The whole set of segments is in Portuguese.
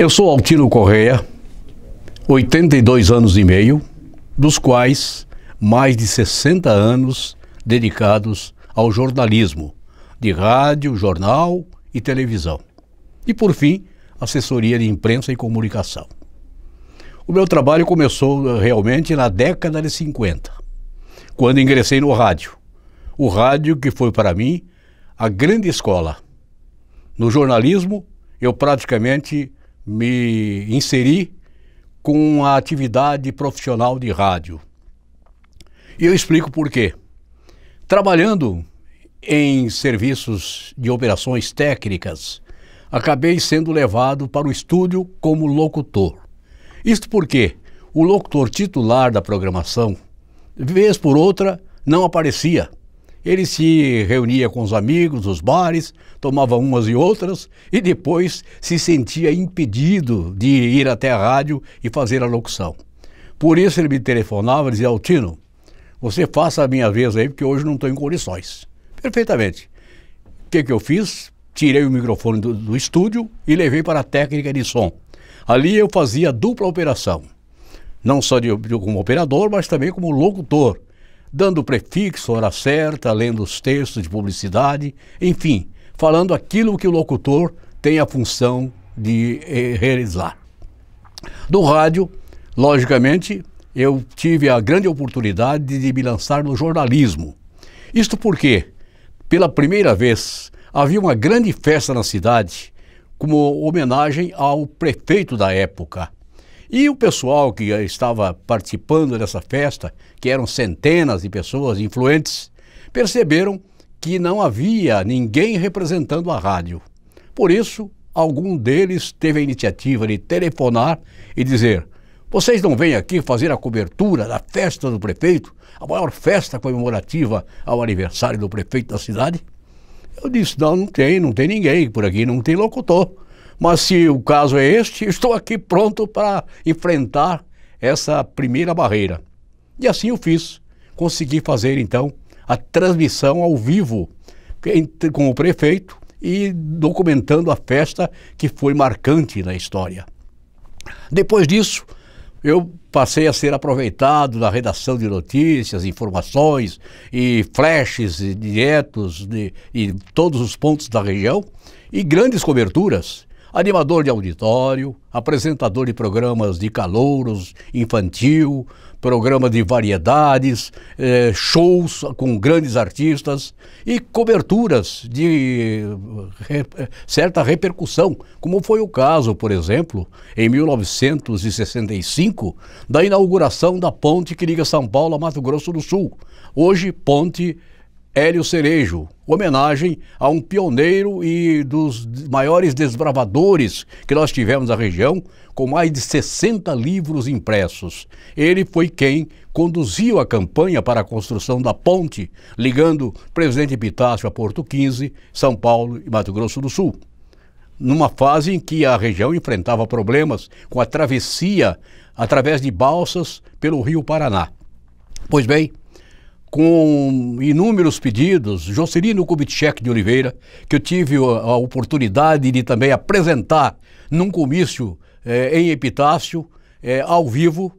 Eu sou Altino Correia, 82 anos e meio, dos quais mais de 60 anos dedicados ao jornalismo, de rádio, jornal e televisão. E por fim, assessoria de imprensa e comunicação. O meu trabalho começou eh, realmente na década de 50, quando ingressei no rádio. O rádio que foi para mim a grande escola. No jornalismo, eu praticamente me inseri com a atividade profissional de rádio. E eu explico por quê. Trabalhando em serviços de operações técnicas, acabei sendo levado para o estúdio como locutor. Isto porque o locutor titular da programação, vez por outra, não aparecia. Ele se reunia com os amigos nos bares, tomava umas e outras e depois se sentia impedido de ir até a rádio e fazer a locução. Por isso ele me telefonava e dizia: Altino, você faça a minha vez aí, porque hoje não estou em condições. Perfeitamente. O que, que eu fiz? Tirei o microfone do, do estúdio e levei para a técnica de som. Ali eu fazia dupla operação, não só de, de, como operador, mas também como locutor dando prefixo, hora certa, lendo os textos de publicidade, enfim, falando aquilo que o locutor tem a função de eh, realizar. Do rádio, logicamente, eu tive a grande oportunidade de me lançar no jornalismo. Isto porque, pela primeira vez, havia uma grande festa na cidade como homenagem ao prefeito da época, e o pessoal que eh, estava participando dessa festa, que eram centenas de pessoas influentes, perceberam que não havia ninguém representando a rádio. Por isso, algum deles teve a iniciativa de telefonar e dizer: Vocês não vêm aqui fazer a cobertura da festa do prefeito, a maior festa comemorativa ao aniversário do prefeito da cidade? Eu disse: Não, não tem, não tem ninguém por aqui, não tem locutor. Mas se o caso é este, estou aqui pronto para enfrentar essa primeira barreira. E assim eu fiz. Consegui fazer então a transmissão ao vivo com o prefeito e documentando a festa que foi marcante na história. Depois disso, eu passei a ser aproveitado na redação de notícias, informações e flashes diretos de, de todos os pontos da região e grandes coberturas animador de auditório, apresentador de programas de calouros, infantil, programa de variedades, eh, shows com grandes artistas e coberturas de eh, re, eh, certa repercussão, como foi o caso, por exemplo, em 1965, da inauguração da ponte que liga São Paulo a Mato Grosso do Sul, hoje ponte Hélio Cerejo, homenagem a um pioneiro e dos maiores desbravadores que nós tivemos na região, com mais de 60 livros impressos. Ele foi quem conduziu a campanha para a construção da ponte, ligando Presidente Epitácio a Porto 15, São Paulo e Mato Grosso do Sul. Numa fase em que a região enfrentava problemas com a travessia através de balsas pelo Rio Paraná. Pois bem, com inúmeros pedidos, Jocelino Kubitschek de Oliveira, que eu tive a oportunidade de também apresentar num comício eh, em Epitácio, eh, ao vivo,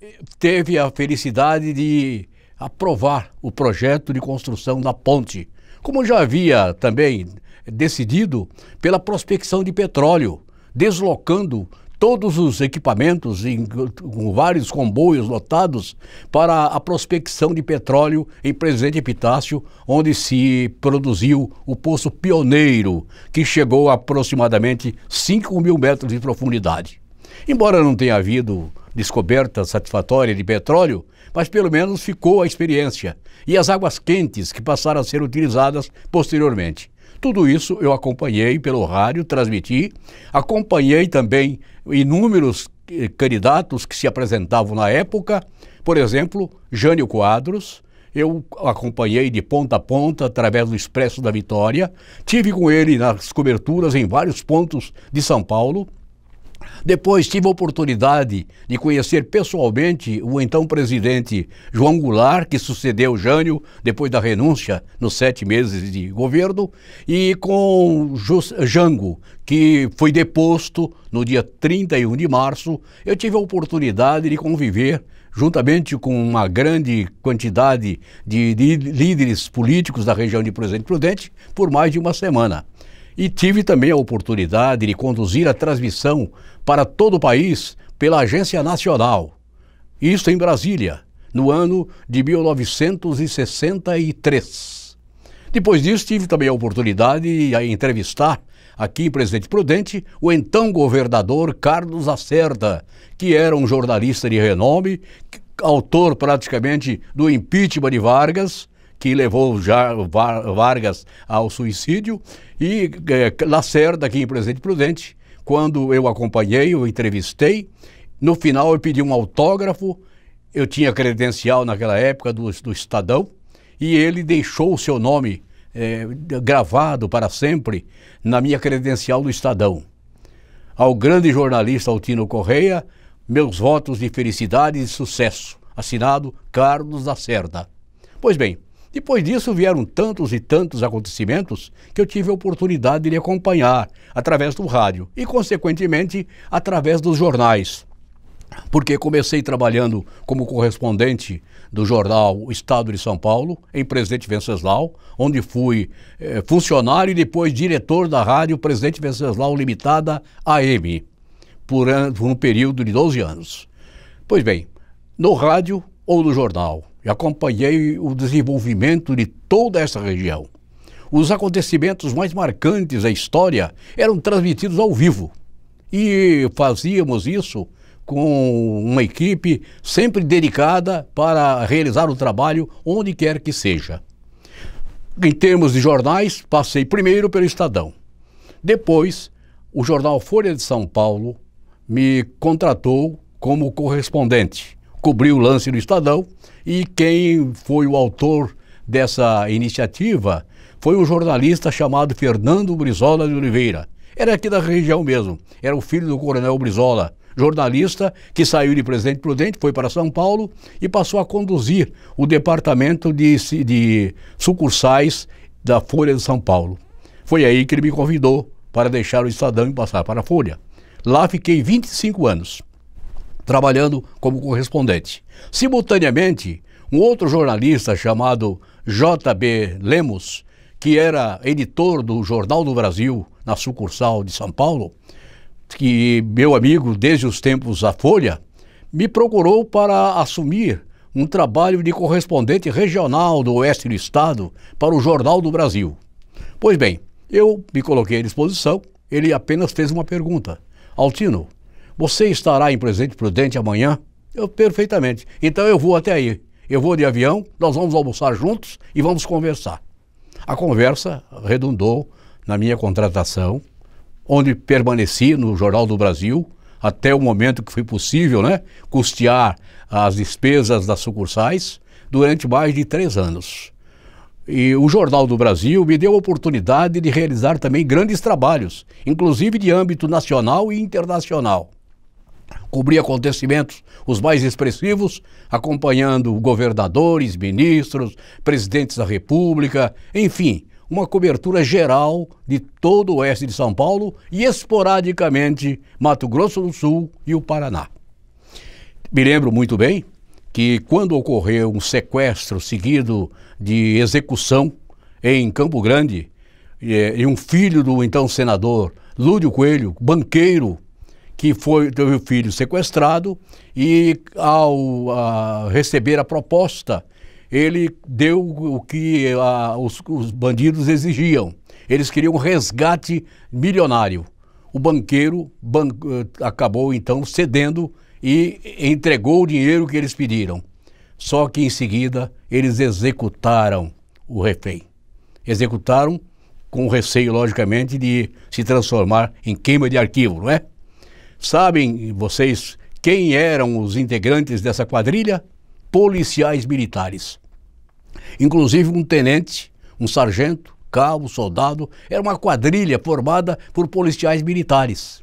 eh, teve a felicidade de aprovar o projeto de construção da ponte, como já havia também decidido pela prospecção de petróleo, deslocando todos os equipamentos em, com vários comboios lotados para a prospecção de petróleo em Presidente Epitácio, onde se produziu o poço pioneiro, que chegou a aproximadamente 5 mil metros de profundidade. Embora não tenha havido descoberta satisfatória de petróleo, mas pelo menos ficou a experiência e as águas quentes que passaram a ser utilizadas posteriormente. Tudo isso eu acompanhei pelo rádio, transmiti, acompanhei também inúmeros eh, candidatos que se apresentavam na época, por exemplo, Jânio Quadros, eu acompanhei de ponta a ponta através do Expresso da Vitória, tive com ele nas coberturas em vários pontos de São Paulo, depois tive a oportunidade de conhecer pessoalmente o então presidente João Goulart, que sucedeu Jânio depois da renúncia nos sete meses de governo, e com Jango, que foi deposto no dia 31 de março, eu tive a oportunidade de conviver juntamente com uma grande quantidade de líderes políticos da região de Presidente Prudente por mais de uma semana. E tive também a oportunidade de conduzir a transmissão para todo o país pela Agência Nacional. Isso em Brasília, no ano de 1963. Depois disso, tive também a oportunidade de entrevistar aqui em Presidente Prudente o então governador Carlos Acerta, que era um jornalista de renome, autor praticamente do impeachment de Vargas que levou já Vargas ao suicídio, e é, Lacerda, aqui em Presidente Prudente, quando eu acompanhei, eu entrevistei, no final eu pedi um autógrafo, eu tinha credencial naquela época do, do Estadão, e ele deixou o seu nome é, gravado para sempre na minha credencial do Estadão. Ao grande jornalista Altino Correia, meus votos de felicidade e sucesso. Assinado Carlos Lacerda. Pois bem, depois disso vieram tantos e tantos acontecimentos que eu tive a oportunidade de lhe acompanhar através do rádio e, consequentemente, através dos jornais. Porque comecei trabalhando como correspondente do jornal Estado de São Paulo, em Presidente Venceslau, onde fui eh, funcionário e depois diretor da rádio Presidente Venceslau Limitada AM, por, por um período de 12 anos. Pois bem, no rádio ou no jornal, e acompanhei o desenvolvimento de toda essa região. Os acontecimentos mais marcantes da história eram transmitidos ao vivo e fazíamos isso com uma equipe sempre dedicada para realizar o trabalho onde quer que seja. Em termos de jornais, passei primeiro pelo Estadão. Depois, o jornal Folha de São Paulo me contratou como correspondente cobriu o lance do Estadão e quem foi o autor dessa iniciativa foi um jornalista chamado Fernando Brizola de Oliveira. Era aqui da região mesmo, era o filho do coronel Brizola, jornalista que saiu de Presidente Prudente, foi para São Paulo e passou a conduzir o departamento de, de sucursais da Folha de São Paulo. Foi aí que ele me convidou para deixar o Estadão e passar para a Folha. Lá fiquei 25 anos trabalhando como correspondente. Simultaneamente, um outro jornalista chamado J.B. Lemos, que era editor do Jornal do Brasil, na sucursal de São Paulo, que meu amigo desde os tempos da Folha, me procurou para assumir um trabalho de correspondente regional do oeste do estado para o Jornal do Brasil. Pois bem, eu me coloquei à disposição, ele apenas fez uma pergunta: Altino, você estará em Presidente Prudente amanhã? Eu, perfeitamente. Então eu vou até aí. Eu vou de avião, nós vamos almoçar juntos e vamos conversar. A conversa redundou na minha contratação, onde permaneci no Jornal do Brasil até o momento que foi possível, né? Custear as despesas das sucursais durante mais de três anos. E o Jornal do Brasil me deu a oportunidade de realizar também grandes trabalhos, inclusive de âmbito nacional e internacional cobrir acontecimentos os mais expressivos, acompanhando governadores, ministros, presidentes da República, enfim, uma cobertura geral de todo o oeste de São Paulo e esporadicamente Mato Grosso do Sul e o Paraná. Me lembro muito bem que quando ocorreu um sequestro seguido de execução em Campo Grande, eh, e um filho do então senador Lúdio Coelho, banqueiro que foi, teve o filho sequestrado e ao a, receber a proposta, ele deu o que a, os, os bandidos exigiam. Eles queriam um resgate milionário. O banqueiro ban eh, acabou então cedendo e entregou o dinheiro que eles pediram. Só que em seguida eles executaram o refém. Executaram com o receio, logicamente, de se transformar em queima de arquivo, não é? Sabem vocês quem eram os integrantes dessa quadrilha? Policiais militares. Inclusive um tenente, um sargento, cabo, soldado, era uma quadrilha formada por policiais militares.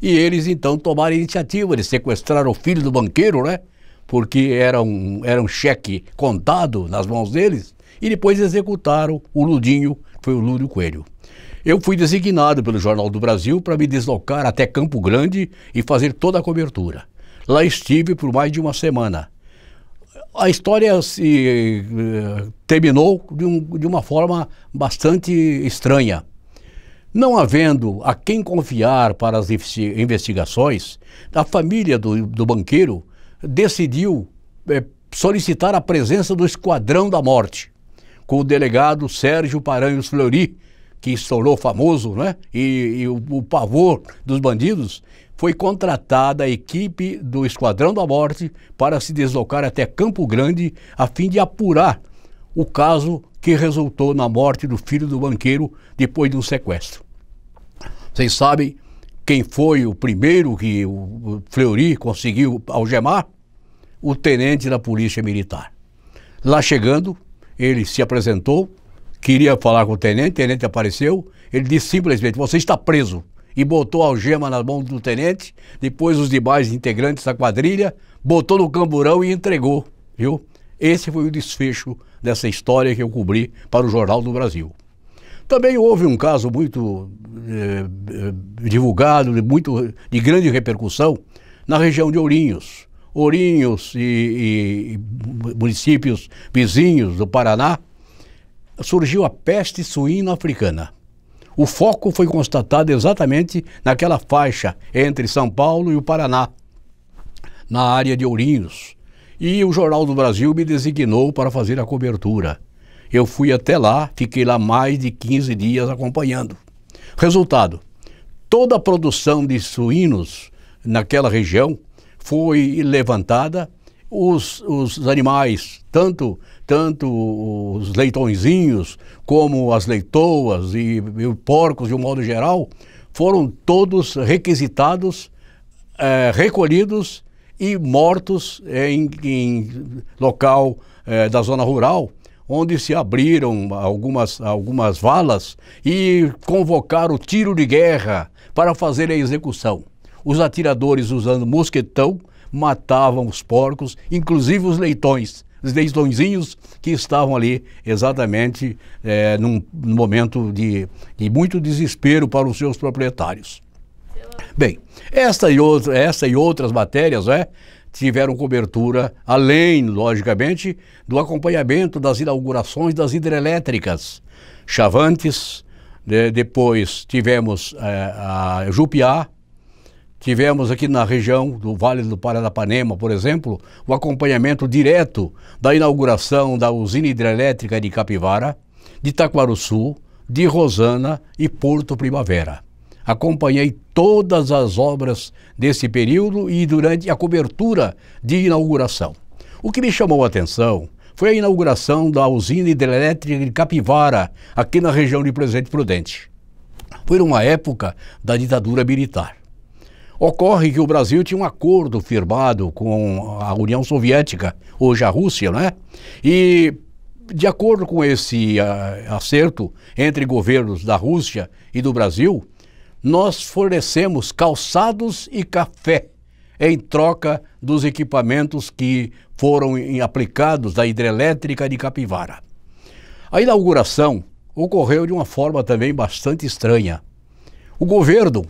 E eles então tomaram a iniciativa, eles sequestraram o filho do banqueiro, né? Porque era um, era um cheque contado nas mãos deles, e depois executaram o Ludinho, que foi o Lúdio Coelho. Eu fui designado pelo Jornal do Brasil para me deslocar até Campo Grande e fazer toda a cobertura. Lá estive por mais de uma semana. A história se eh, terminou de, um, de uma forma bastante estranha. Não havendo a quem confiar para as investigações, a família do, do banqueiro decidiu eh, solicitar a presença do Esquadrão da Morte, com o delegado Sérgio Paranhos Fleury, que estourou famoso, né? E, e o, o, pavor dos bandidos, foi contratada a equipe do Esquadrão da Morte para se deslocar até Campo Grande a fim de apurar o caso que resultou na morte do filho do banqueiro depois de um sequestro. Vocês sabem quem foi o primeiro que o Fleury conseguiu algemar? O tenente da Polícia Militar. Lá chegando, ele se apresentou queria falar com o tenente, o tenente apareceu, ele disse simplesmente: Você está preso. E botou a algema nas mãos do tenente, depois os demais integrantes da quadrilha, botou no camburão e entregou, viu? Esse foi o desfecho dessa história que eu cobri para o Jornal do Brasil. Também houve um caso muito eh, divulgado, de, muito, de grande repercussão, na região de Ourinhos. Ourinhos e, e municípios vizinhos do Paraná, surgiu a peste suína africana. O foco foi constatado exatamente naquela faixa entre São Paulo e o Paraná, na área de Ourinhos. E o Jornal do Brasil me designou para fazer a cobertura. Eu fui até lá, fiquei lá mais de 15 dias acompanhando. Resultado: toda a produção de suínos naquela região foi levantada os, os animais, tanto, tanto os leitõezinhos como as leitoas e, e porcos de um modo geral, foram todos requisitados, é, recolhidos e mortos em, em local é, da zona rural, onde se abriram algumas, algumas valas e convocaram tiro de guerra para fazer a execução. Os atiradores usando mosquetão matavam os porcos, inclusive os leitões, os leitõezinhos que estavam ali exatamente é, num momento de, de muito desespero para os seus proprietários. Bem, esta e, outra, esta e outras matérias né, tiveram cobertura, além, logicamente, do acompanhamento das inaugurações das hidrelétricas. Chavantes, de, né, depois tivemos é, a Jupiá, Tivemos aqui na região do Vale do Paranapanema, por exemplo, o acompanhamento direto da inauguração da usina hidrelétrica de Capivara, de Taquaruçu, de Rosana e Porto Primavera. Acompanhei todas as obras desse período e durante a cobertura de inauguração. O que me chamou a atenção foi a inauguração da usina hidrelétrica de Capivara, aqui na região de Presidente Prudente. Foi numa época da ditadura militar. Ocorre que o Brasil tinha um acordo firmado com a União Soviética, hoje a Rússia, né? E de acordo com esse uh, acerto entre governos da Rússia e do Brasil, nós fornecemos calçados e café em troca dos equipamentos que foram aplicados da hidrelétrica de Capivara. A inauguração ocorreu de uma forma também bastante estranha. O governo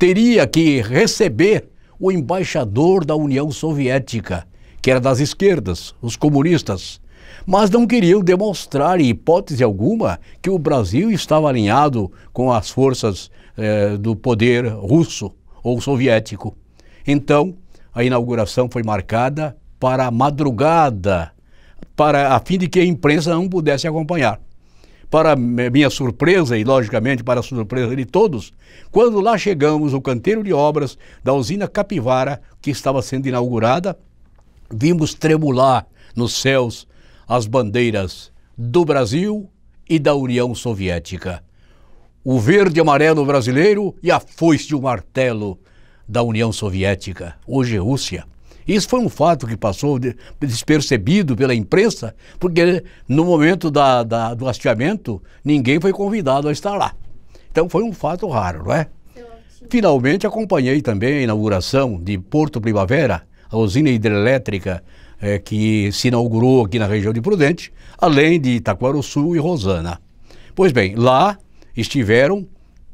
teria que receber o embaixador da União Soviética, que era das esquerdas, os comunistas. Mas não queriam demonstrar, em hipótese alguma, que o Brasil estava alinhado com as forças eh, do poder russo ou soviético. Então, a inauguração foi marcada para a madrugada, para, a fim de que a imprensa não pudesse acompanhar. Para minha surpresa e, logicamente, para a surpresa de todos, quando lá chegamos, o canteiro de obras da usina Capivara, que estava sendo inaugurada, vimos tremular nos céus as bandeiras do Brasil e da União Soviética. O verde e amarelo brasileiro e a foice de um martelo da União Soviética, hoje Rússia. Isso foi um fato que passou despercebido pela imprensa, porque no momento da, da, do hasteamento, ninguém foi convidado a estar lá. Então foi um fato raro, não é? Finalmente acompanhei também a inauguração de Porto Primavera, a usina hidrelétrica é, que se inaugurou aqui na região de Prudente, além de Itaquaruçu e Rosana. Pois bem, lá estiveram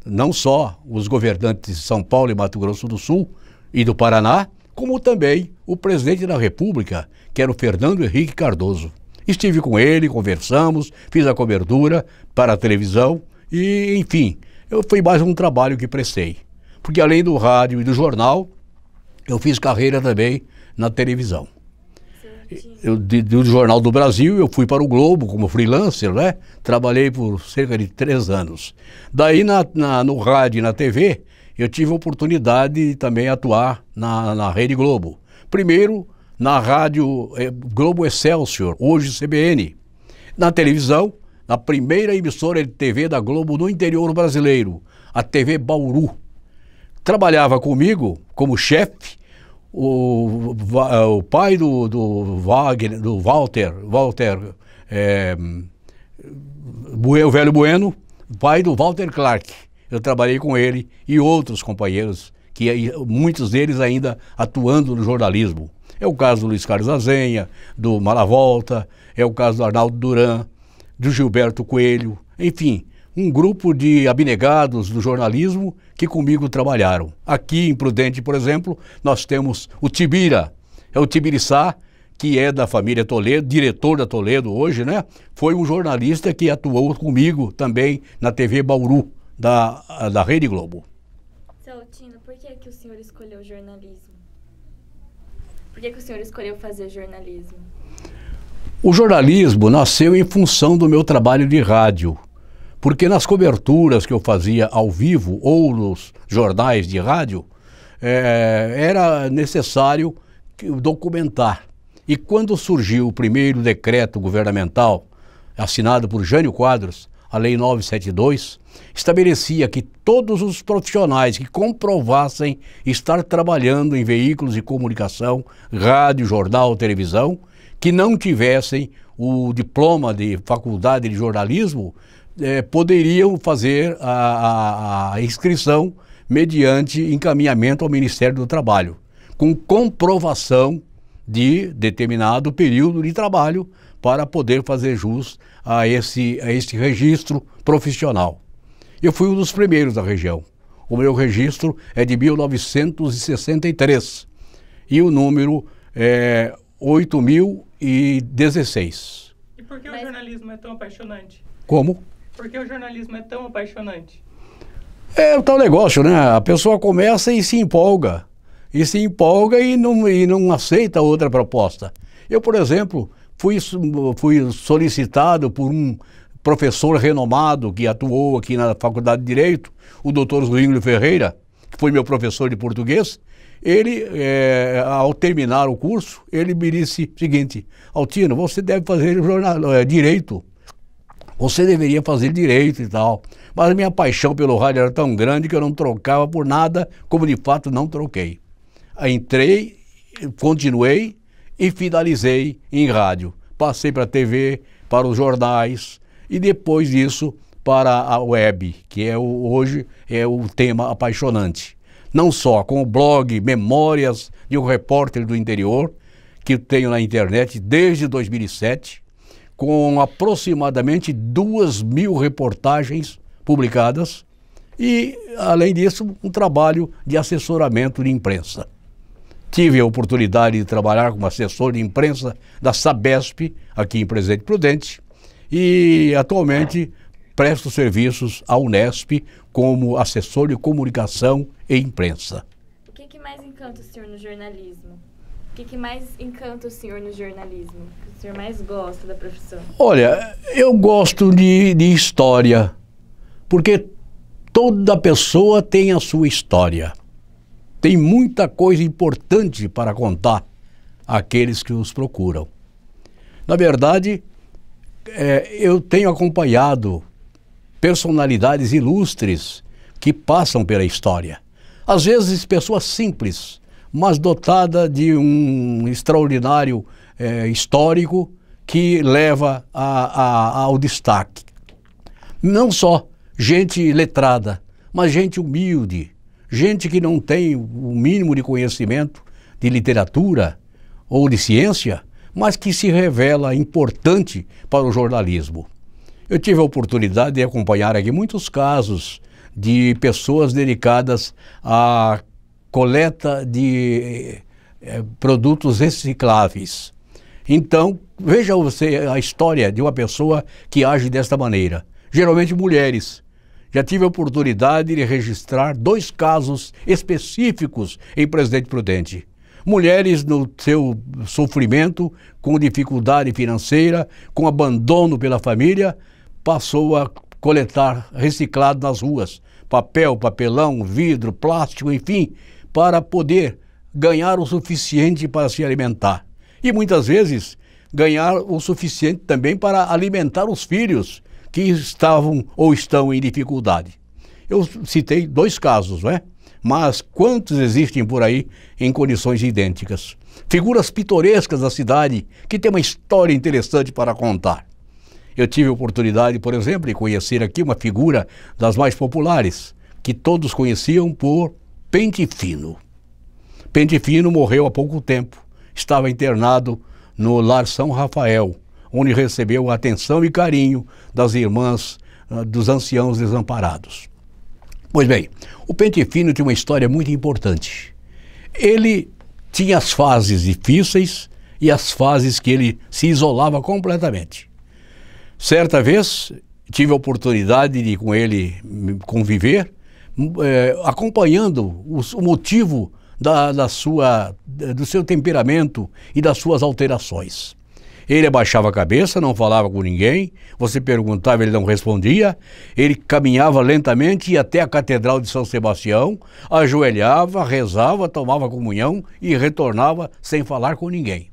não só os governantes de São Paulo e Mato Grosso do Sul e do Paraná, como também o presidente da República, que era o Fernando Henrique Cardoso. Estive com ele, conversamos, fiz a cobertura para a televisão e, enfim, eu foi mais um trabalho que prestei. Porque além do rádio e do jornal, eu fiz carreira também na televisão. Eu, de, do Jornal do Brasil, eu fui para o Globo como freelancer, né? Trabalhei por cerca de três anos. Daí, na, na no rádio e na TV, eu tive a oportunidade de também atuar na, na Rede Globo. Primeiro, na rádio eh, Globo Excelsior, hoje CBN. Na televisão, na primeira emissora de TV da Globo no interior brasileiro, a TV Bauru. Trabalhava comigo como chefe o, eh, o pai do, do Wagner, do Walter, Walter é, o velho Bueno, pai do Walter Clark. Eu trabalhei com ele e outros companheiros que é, muitos deles ainda atuando no jornalismo. É o caso do Luiz Carlos Azenha, do Malavolta, é o caso do Arnaldo Duran, do Gilberto Coelho, enfim, um grupo de abnegados do jornalismo que comigo trabalharam. Aqui em Prudente, por exemplo, nós temos o Tibira, é o Tibiriçá, que é da família Toledo, diretor da Toledo hoje, né? Foi um jornalista que atuou comigo também na TV Bauru, da, da Rede Globo. Então, por que, é que o senhor escolheu jornalismo? Por que, que o senhor escolheu fazer jornalismo? O jornalismo nasceu em função do meu trabalho de rádio. Porque nas coberturas que eu fazia ao vivo ou nos jornais de rádio, é, era necessário documentar. E quando surgiu o primeiro decreto governamental, assinado por Jânio Quadros, a Lei 972, estabelecia que todos os profissionais que comprovassem estar trabalhando em veículos de comunicação, rádio, jornal, televisão, que não tivessem o diploma de faculdade de jornalismo, eh, poderiam fazer a, a, a inscrição mediante encaminhamento ao Ministério do Trabalho, com comprovação de determinado período de trabalho para poder fazer jus a esse, a esse registro profissional. Eu fui um dos primeiros da região. O meu registro é de 1963 e o número é 8016. E por que Mas... o jornalismo é tão apaixonante? Como? Por que o jornalismo é tão apaixonante? É o tal negócio, né? A pessoa começa e se empolga. E se empolga e não, e não aceita outra proposta. Eu, por exemplo, fui, fui solicitado por um professor renomado que atuou aqui na Faculdade de Direito, o doutor Zuínglio Ferreira, que foi meu professor de português, ele, é, ao terminar o curso, ele me disse o seguinte, Altino, você deve fazer jornal, é, direito, você deveria fazer direito e tal. Mas a minha paixão pelo rádio era tão grande que eu não trocava por nada, como de fato não troquei. Aí entrei, continuei e finalizei em rádio. Passei para a TV, para os jornais, e depois disso para a web, que é o, hoje é o tema apaixonante. Não só com o blog Memórias de um Repórter do Interior, que tenho na internet desde 2007, com aproximadamente duas mil reportagens publicadas e, além disso, um trabalho de assessoramento de imprensa. Tive a oportunidade de trabalhar como assessor de imprensa da Sabesp, aqui em Presidente Prudente, e atualmente presto serviços à Unesp como assessor de comunicação e imprensa. O que, que mais encanta o senhor no jornalismo? O que, que mais encanta o senhor no jornalismo? O que o senhor mais gosta da profissão? Olha, eu gosto de, de história, porque toda pessoa tem a sua história. Tem muita coisa importante para contar àqueles que os procuram. Na verdade, é, eu tenho acompanhado personalidades ilustres que passam pela história. Às vezes, pessoas simples, mas dotada de um extraordinário é, histórico que leva a, a, ao destaque. Não só gente letrada, mas gente humilde, gente que não tem o mínimo de conhecimento de literatura ou de ciência, mas que se revela importante para o jornalismo. Eu tive a oportunidade de acompanhar aqui muitos casos de pessoas dedicadas à coleta de eh, eh, produtos recicláveis. Então, veja você a história de uma pessoa que age desta maneira. Geralmente mulheres. Já tive a oportunidade de registrar dois casos específicos em Presidente Prudente mulheres no seu sofrimento, com dificuldade financeira, com abandono pela família, passou a coletar reciclado nas ruas, papel, papelão, vidro, plástico, enfim, para poder ganhar o suficiente para se alimentar. E muitas vezes ganhar o suficiente também para alimentar os filhos que estavam ou estão em dificuldade. Eu citei dois casos, não é? mas quantos existem por aí em condições idênticas? Figuras pitorescas da cidade que tem uma história interessante para contar. Eu tive a oportunidade, por exemplo, de conhecer aqui uma figura das mais populares, que todos conheciam por Pente Fino. Pente Fino morreu há pouco tempo. Estava internado no Lar São Rafael, onde recebeu a atenção e carinho das irmãs ah, dos anciãos desamparados. Pois bem, o pente fino tinha uma história muito importante. Ele tinha as fases difíceis e as fases que ele se isolava completamente. Certa vez tive a oportunidade de com ele conviver, hum, é, acompanhando os, o motivo da, da sua, do seu temperamento e das suas alterações. Ele abaixava a cabeça, não falava com ninguém. Você perguntava, ele não respondia. Ele caminhava lentamente e até a Catedral de São Sebastião, ajoelhava, rezava, tomava comunhão e retornava sem falar com ninguém.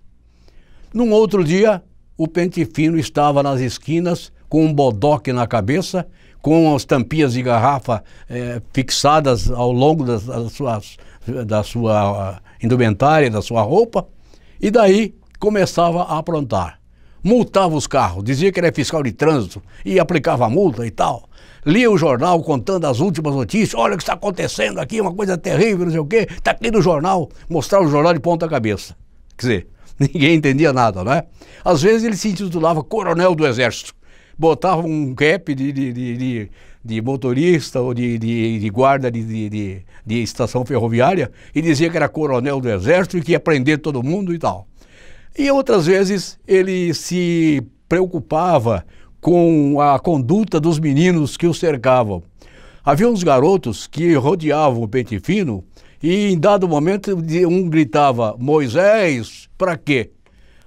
Num outro dia, o pente fino estava nas esquinas com um bodoque na cabeça, com as tampinhas de garrafa eh, fixadas ao longo das, das suas, da sua indumentária, da sua roupa. E daí começava a aprontar. Multava os carros, dizia que era fiscal de trânsito e aplicava multa e tal. Lia o jornal contando as últimas notícias. Olha o que está acontecendo aqui, uma coisa terrível, não sei o quê. Está aqui no jornal. Mostrava o jornal de ponta cabeça. Quer dizer, ninguém entendia nada, não é? Às vezes ele se intitulava coronel do exército. Botava um cap de, de, de, de de motorista ou de, de, de guarda de, de, de, estação ferroviária e dizia que era coronel do exército e que ia prender todo mundo e tal. E outras vezes ele se preocupava com a conduta dos meninos que o cercavam. Havia uns garotos que rodeavam o pente fino e em dado momento um gritava: Moisés, para quê?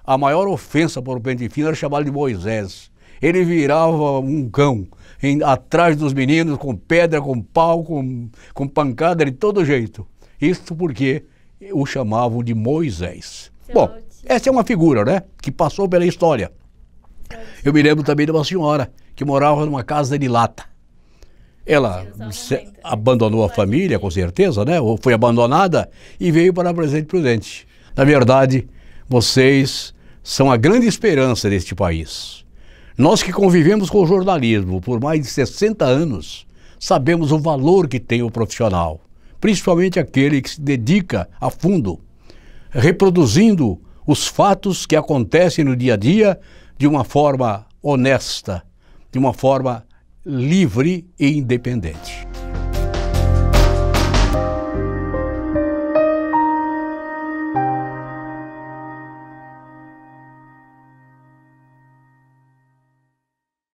A maior ofensa para o pente fino era chamá-lo de Moisés. Ele virava um cão em, atrás dos meninos com pedra, com pau, com, com pancada, de todo jeito. Isso porque o chamavam de Moisés. Seu Bom, essa é uma figura, né? Que passou pela história. Eu me lembro também de uma senhora que morava numa casa de lata. Ela abandonou a família, com certeza, né? Ou foi abandonada e veio para Presidente Prudente. Na verdade, vocês são a grande esperança deste país. Nós que convivemos com o jornalismo por mais de 60 anos, sabemos o valor que tem o profissional, principalmente aquele que se dedica a fundo, reproduzindo os fatos que acontecem no dia a dia de uma forma honesta, de uma forma livre e independente.